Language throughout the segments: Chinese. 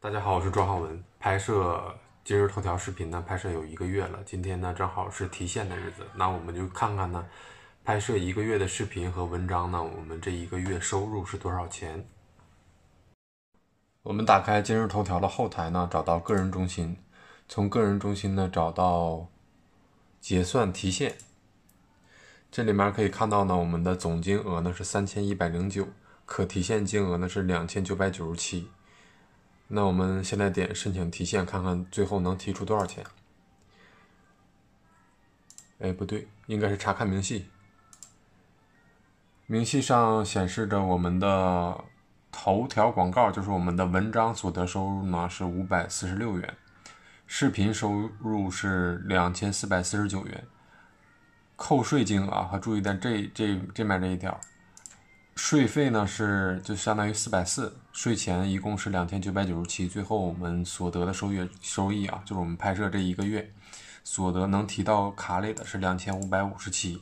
大家好，我是庄浩文。拍摄今日头条视频呢，拍摄有一个月了。今天呢，正好是提现的日子，那我们就看看呢，拍摄一个月的视频和文章呢，我们这一个月收入是多少钱？我们打开今日头条的后台呢，找到个人中心，从个人中心呢找到结算提现。这里面可以看到呢，我们的总金额呢是三千一百零九，可提现金额呢是两千九百九十七。那我们现在点申请提现，看看最后能提出多少钱。哎，不对，应该是查看明细。明细上显示着我们的头条广告，就是我们的文章所得收入呢是五百四十六元，视频收入是两千四百四十九元，扣税金啊，还注意点这这这面这一条。税费呢是就相当于四百四，税前一共是两千九百九十七，最后我们所得的收益收益啊，就是我们拍摄这一个月所得能提到卡里的是两千五百五十七。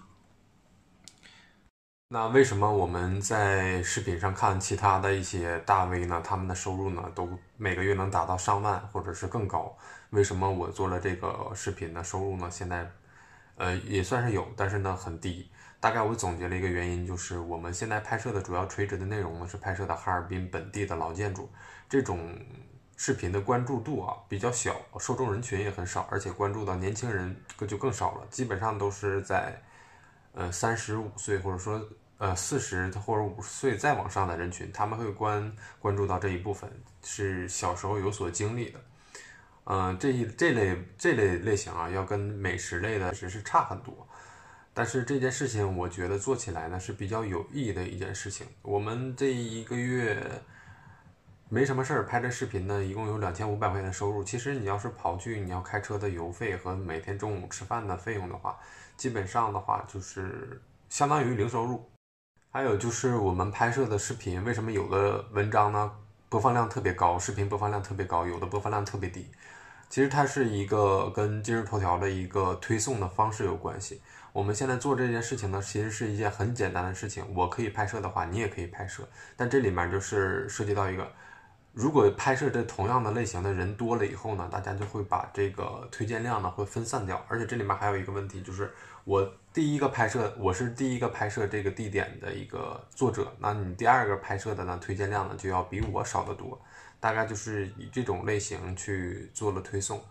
那为什么我们在视频上看其他的一些大 V 呢，他们的收入呢都每个月能达到上万或者是更高？为什么我做了这个视频的收入呢现在？呃，也算是有，但是呢很低。大概我总结了一个原因，就是我们现在拍摄的主要垂直的内容呢是拍摄的哈尔滨本地的老建筑，这种视频的关注度啊比较小，受众人群也很少，而且关注到年轻人就更少了。基本上都是在呃三十五岁或者说呃四十或者五十岁再往上的人群，他们会关关注到这一部分，是小时候有所经历的。嗯，这一这类这类类型啊，要跟美食类的其实是差很多。但是这件事情，我觉得做起来呢是比较有意义的一件事情。我们这一个月没什么事儿，拍这视频呢，一共有两千五百块钱的收入。其实你要是刨去你要开车的油费和每天中午吃饭的费用的话，基本上的话就是相当于零收入。还有就是我们拍摄的视频，为什么有的文章呢播放量特别高，视频播放量特别高，有的播放量特别低？其实它是一个跟今日头条的一个推送的方式有关系。我们现在做这件事情呢，其实是一件很简单的事情。我可以拍摄的话，你也可以拍摄，但这里面就是涉及到一个。如果拍摄这同样的类型的人多了以后呢，大家就会把这个推荐量呢会分散掉，而且这里面还有一个问题就是，我第一个拍摄我是第一个拍摄这个地点的一个作者，那你第二个拍摄的呢推荐量呢就要比我少得多，大概就是以这种类型去做了推送，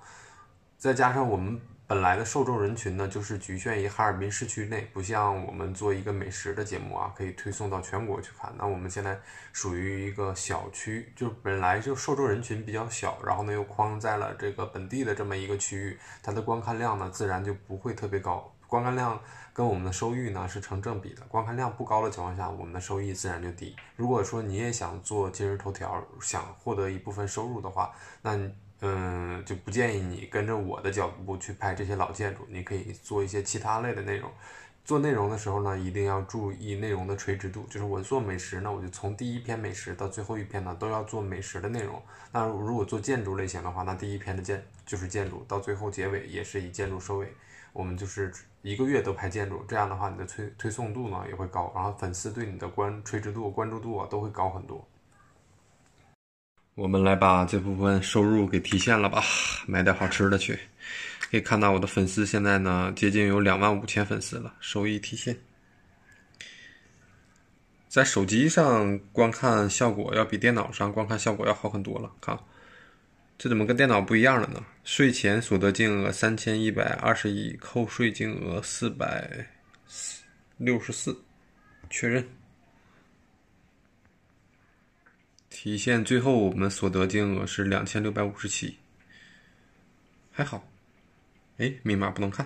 再加上我们。本来的受众人群呢，就是局限于哈尔滨市区内，不像我们做一个美食的节目啊，可以推送到全国去看。那我们现在属于一个小区，就本来就受众人群比较小，然后呢又框在了这个本地的这么一个区域，它的观看量呢自然就不会特别高。观看量跟我们的收益呢是成正比的，观看量不高的情况下，我们的收益自然就低。如果说你也想做今日头条，想获得一部分收入的话，那。嗯，就不建议你跟着我的脚步去拍这些老建筑，你可以做一些其他类的内容。做内容的时候呢，一定要注意内容的垂直度。就是我做美食呢，我就从第一篇美食到最后一篇呢，都要做美食的内容。那如果做建筑类型的话，那第一篇的建就是建筑，到最后结尾也是以建筑收尾。我们就是一个月都拍建筑，这样的话你的推推送度呢也会高，然后粉丝对你的关垂直度关注度啊都会高很多。我们来把这部分收入给提现了吧，买点好吃的去。可以看到我的粉丝现在呢接近有两万五千粉丝了，收益提现。在手机上观看效果要比电脑上观看效果要好很多了，看，这怎么跟电脑不一样了呢？税前所得金额三千一百二十一，扣税金额四百六十四，确认。提现最后我们所得金额是两千六百五十七，还好，哎，密码不能看，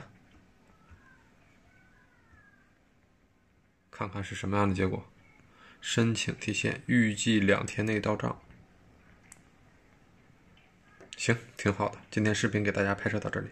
看看是什么样的结果。申请提现，预计两天内到账。行，挺好的，今天视频给大家拍摄到这里。